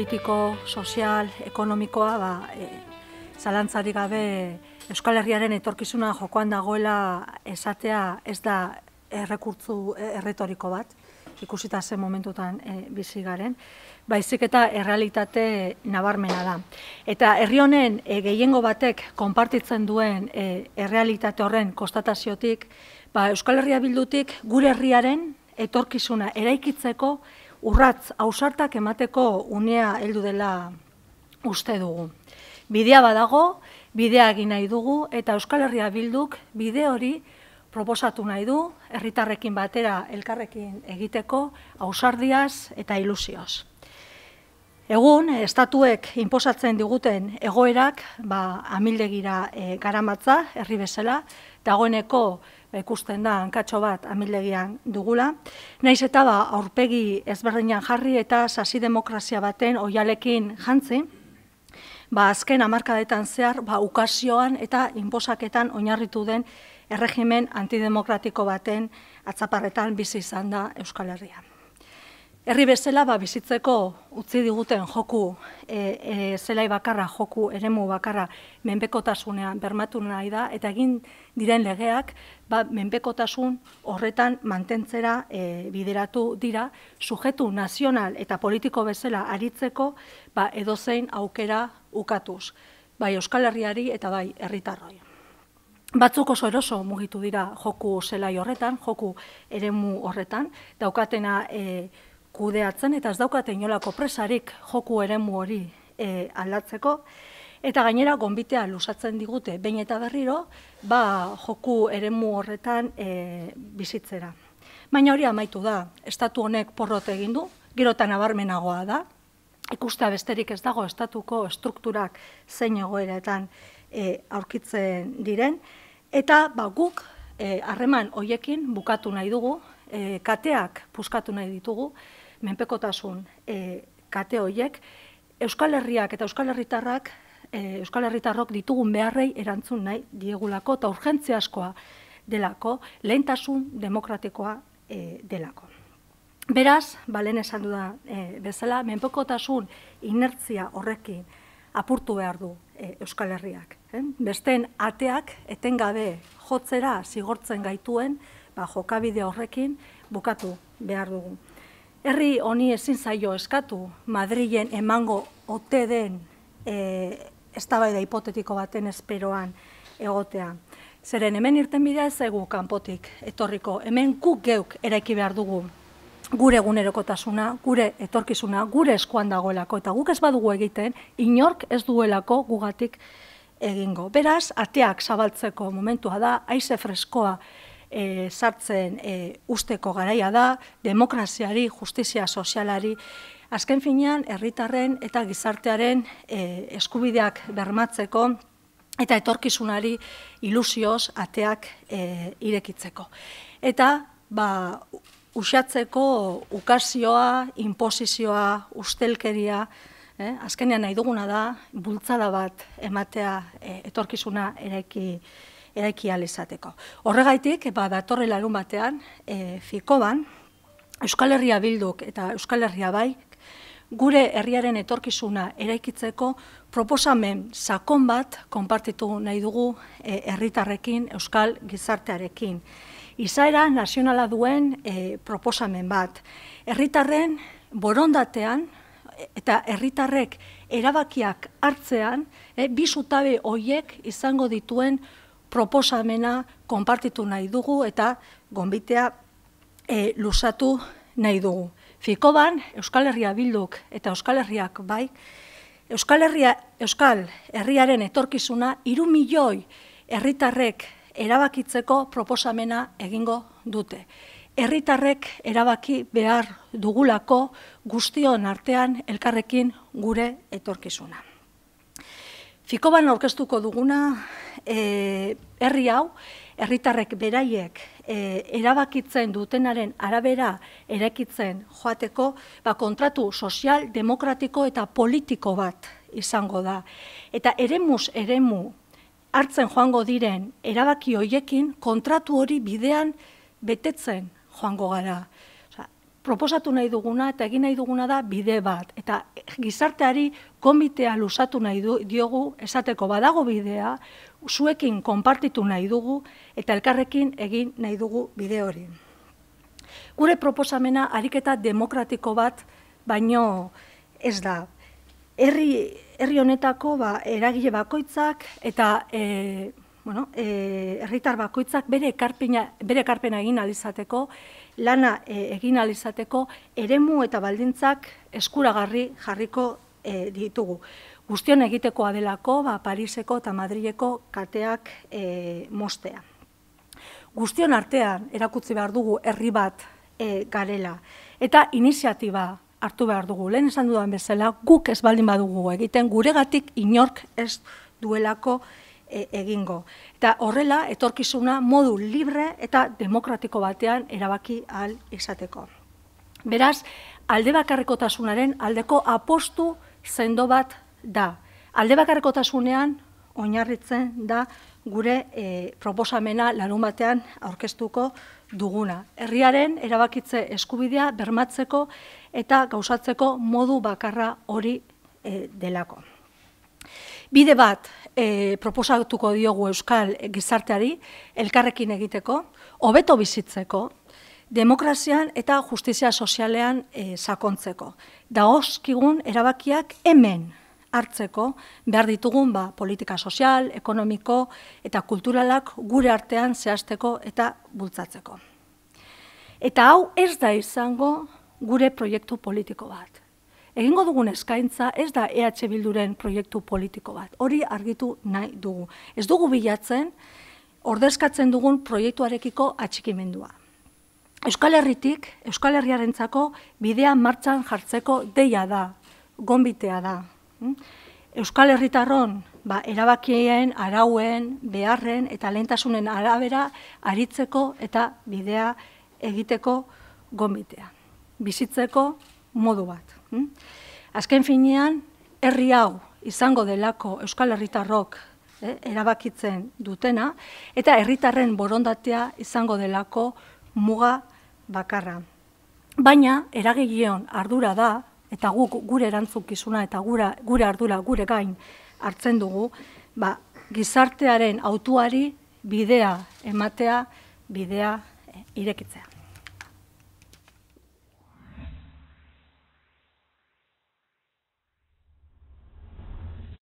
politiko, sozial, ekonomikoa, ba, e, zalantzarik gabe Euskal Herriaren etorkizuna jokoan dagoela esatea ez da errekurtzu e, erretoriko bat, ikusita zen momentutan e, bizi garen, baizik eta errealitate nabarmena da. Eta herri honen e, gehiengo batek konpartitzen duen errealitate horren kostataziotik, ba, Euskal Herria bildutik gure herriaren etorkizuna eraikitzeko urratz ausartak emateko unea heldu dela uste dugu. Bidea badago, bidea egin nahi dugu eta Euskal Herria Bilduk bide hori proposatu nahi du herritarrekin batera elkarrekin egiteko ausardiaz eta ilusioz. Egun, eh, estatuek inposatzen diguten egoerak, ba, amildegira eh, garamatza, herri bezala, dagoeneko ba, ikusten da hankatxo bat amildegian dugula. Naiz eta ba, aurpegi ezberdinan jarri eta sasi demokrazia baten oialekin jantzi, ba, azken amarkadetan zehar ba, ukazioan eta inposaketan oinarritu den erregimen antidemokratiko baten atzaparretan bizi izan da Euskal Herrian. Herri bezala ba, bizitzeko utzi diguten joku e, e, zelai bakarra, joku eremu bakarra menbekotasunean bermatu nahi da, eta egin diren legeak ba, menbekotasun horretan mantentzera e, bideratu dira, sujetu nazional eta politiko bezala aritzeko ba, edozein aukera ukatuz, bai Euskal Herriari eta bai herritarroi. Batzuk oso eroso mugitu dira joku zelai horretan, joku eremu horretan, daukatena e, kudeatzen eta ez daukate inolako presarik joku eremu hori e, aldatzeko. Eta gainera, gonbitea lusatzen digute, behin eta berriro, ba, joku eremu horretan e, bizitzera. Baina hori amaitu da, estatu honek porrot egin du, gero eta nabarmenagoa da, ikustea besterik ez dago estatuko strukturak zein egoeretan e, aurkitzen diren, eta ba, guk e, harreman e, hoiekin bukatu nahi dugu, e, kateak puskatu nahi ditugu, menpekotasun e, kate horiek, Euskal Herriak eta Euskal Herritarrak, e, Euskal Herritarrok ditugun beharrei erantzun nahi diegulako eta urgentzia askoa delako, lehentasun demokratikoa e, delako. Beraz, balen esan du da e, bezala, menpekotasun inertzia horrekin apurtu behar du Euskal Herriak. E? Besteen ateak etengabe jotzera zigortzen gaituen, ba, jokabide horrekin bukatu behar dugu herri honi ezin zaio eskatu Madrilen emango ote den e, eztabaida hipotetiko baten esperoan egotea. Zeren hemen irten bidea ez egu kanpotik etorriko, hemen ku geuk eraiki behar dugu gure gunerokotasuna, gure etorkizuna, gure eskuan dagoelako, eta guk ez badugu egiten, inork ez duelako gugatik egingo. Beraz, ateak zabaltzeko momentua da, aize freskoa e, sartzen eh, usteko garaia da, demokraziari, justizia sozialari, azken finean herritarren eta gizartearen eh, eskubideak bermatzeko eta etorkizunari ilusioz ateak irekitzeko. Eta, ba, usatzeko ukazioa, imposizioa, ustelkeria, eh, azkenean nahi duguna da, bultzada bat ematea e, etorkizuna eraiki, eraiki ahal izateko. Horregaitik ba datorri larun batean, e, eh, Fikoban Euskal Herria Bilduk eta Euskal Herria Bai gure herriaren etorkizuna eraikitzeko proposamen sakon bat konpartitu nahi dugu eh, herritarrekin, euskal gizartearekin. Izaera nazionala duen e, proposamen bat. Herritarren borondatean eta herritarrek erabakiak hartzean, e, bizutabe hoiek izango dituen proposamena konpartitu nahi dugu eta gonbitea e, lusatu nahi dugu. Fikoban, Euskal Herria Bilduk eta Euskal Herriak bai, Euskal, Herria, Euskal Herriaren etorkizuna iru milioi herritarrek erabakitzeko proposamena egingo dute. Herritarrek erabaki behar dugulako guztion artean elkarrekin gure etorkizuna. Fikoban aurkeztuko duguna, e, erri hau, herritarrek beraiek e, erabakitzen dutenaren arabera erakitzen joateko, ba, kontratu sozial, demokratiko eta politiko bat izango da. Eta eremus eremu hartzen joango diren erabaki hoiekin kontratu hori bidean betetzen joango gara proposatu nahi duguna eta egin nahi duguna da bide bat. Eta gizarteari komitea lusatu nahi diogu, esateko badago bidea, zuekin konpartitu nahi dugu eta elkarrekin egin nahi dugu bide hori. Gure proposamena ariketa demokratiko bat, baino ez da. Herri, herri honetako ba, eragile bakoitzak eta... E, Bueno, eh, herritar bakoitzak bere ekarpena egin alizateko, lana e, egin alizateko eremu eta baldintzak eskuragarri jarriko e, ditugu. Guztion egitekoa delako, ba, Pariseko eta Madrileko kateak e, eh, mostea. Guztion artean erakutzi behar dugu herri bat e, garela eta iniziatiba hartu behar dugu. Lehen esan dudan bezala guk ez baldin badugu egiten guregatik inork ez duelako egiten e, egingo. Eta horrela, etorkizuna modu libre eta demokratiko batean erabaki al izateko. Beraz, alde bakarrikotasunaren aldeko apostu zendo bat da. Alde bakarrikotasunean oinarritzen da gure e, proposamena larun batean aurkeztuko duguna. Herriaren erabakitze eskubidea bermatzeko eta gauzatzeko modu bakarra hori e, delako bide bat e, proposatuko diogu euskal gizarteari elkarrekin egiteko, hobeto bizitzeko, demokrazian eta justizia sozialean e, sakontzeko. Dagozkigun erabakiak hemen hartzeko behar ditugun ba, politika sozial, ekonomiko eta kulturalak gure artean zehazteko eta bultzatzeko. Eta hau ez da izango gure proiektu politiko bat egingo dugun eskaintza ez da EH Bilduren proiektu politiko bat. Hori argitu nahi dugu. Ez dugu bilatzen, ordezkatzen dugun proiektuarekiko atxikimendua. Euskal Herritik, Euskal Herriaren txako, bidea martxan jartzeko deia da, gombitea da. Hmm? Euskal Herritarron, ba, erabakien, arauen, beharren eta lehentasunen arabera, aritzeko eta bidea egiteko gombitea. Bizitzeko modu bat. Hmm? Azken finean herri hau izango delako Euskal Herritarrok, eh, erabakitzen dutena eta herritarren borondatea izango delako muga bakarra. Baina eragigion ardura da eta guk gure erantzukizuna eta gura gure ardura gure gain hartzen dugu, ba gizartearen autuari bidea ematea, bidea eh, irekitzea.